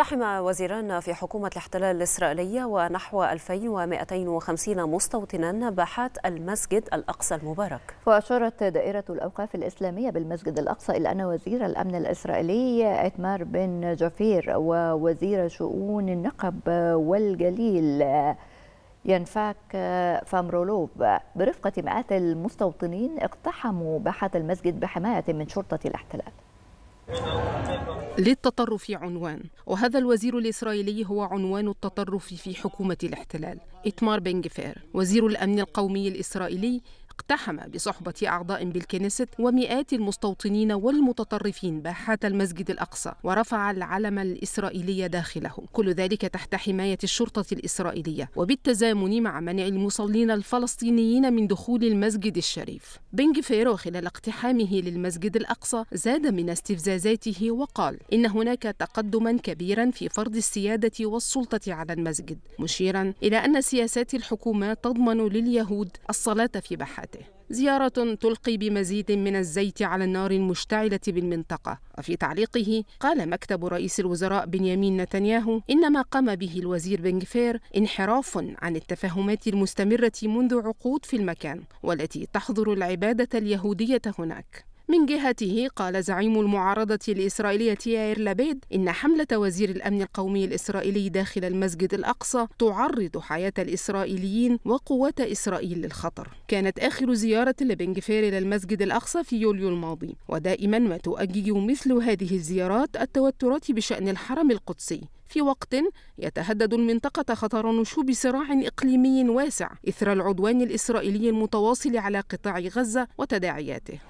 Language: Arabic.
اقتحم وزيران في حكومة الاحتلال الإسرائيلية ونحو 2250 مستوطنا باحات المسجد الأقصى المبارك وأشارت دائرة الأوقاف الإسلامية بالمسجد الأقصى إلى أن وزير الأمن الإسرائيلي إتمار بن جفير ووزير شؤون النقب والجليل ينفاك فامرولوف برفقة مئات المستوطنين اقتحموا باحة المسجد بحماية من شرطة الاحتلال للتطرف عنوان وهذا الوزير الإسرائيلي هو عنوان التطرف في حكومة الاحتلال إتمار بن وزير الأمن القومي الإسرائيلي اقتحم بصحبة أعضاء بالكنيسة ومئات المستوطنين والمتطرفين باحات المسجد الأقصى ورفع العلم الإسرائيلي داخله كل ذلك تحت حماية الشرطة الإسرائيلية وبالتزامن مع منع المصلين الفلسطينيين من دخول المسجد الشريف بن جفيرو خلال اقتحامه للمسجد الأقصى زاد من استفزازاته وقال إن هناك تقدما كبيرا في فرض السيادة والسلطة على المسجد مشيرا إلى أن سياسات الحكومات تضمن لليهود الصلاة في باحات وحياته زيارة تلقي بمزيد من الزيت على النار المشتعلة بالمنطقة وفي تعليقه قال مكتب رئيس الوزراء بنيامين نتنياهو إن ما قام به الوزير بنغفير انحراف عن التفاهمات المستمرة منذ عقود في المكان والتي تحظر العبادة اليهودية هناك من جهته قال زعيم المعارضة الإسرائيلية ياير لابيد إن حملة وزير الأمن القومي الإسرائيلي داخل المسجد الأقصى تعرض حياة الإسرائيليين وقوات إسرائيل للخطر كانت آخر زيارة لبنجفير إلى المسجد الأقصى في يوليو الماضي ودائما ما تؤجج مثل هذه الزيارات التوترات بشأن الحرم القدسي في وقت يتهدد المنطقة خطر نشوب صراع إقليمي واسع إثر العدوان الإسرائيلي المتواصل على قطاع غزة وتداعياته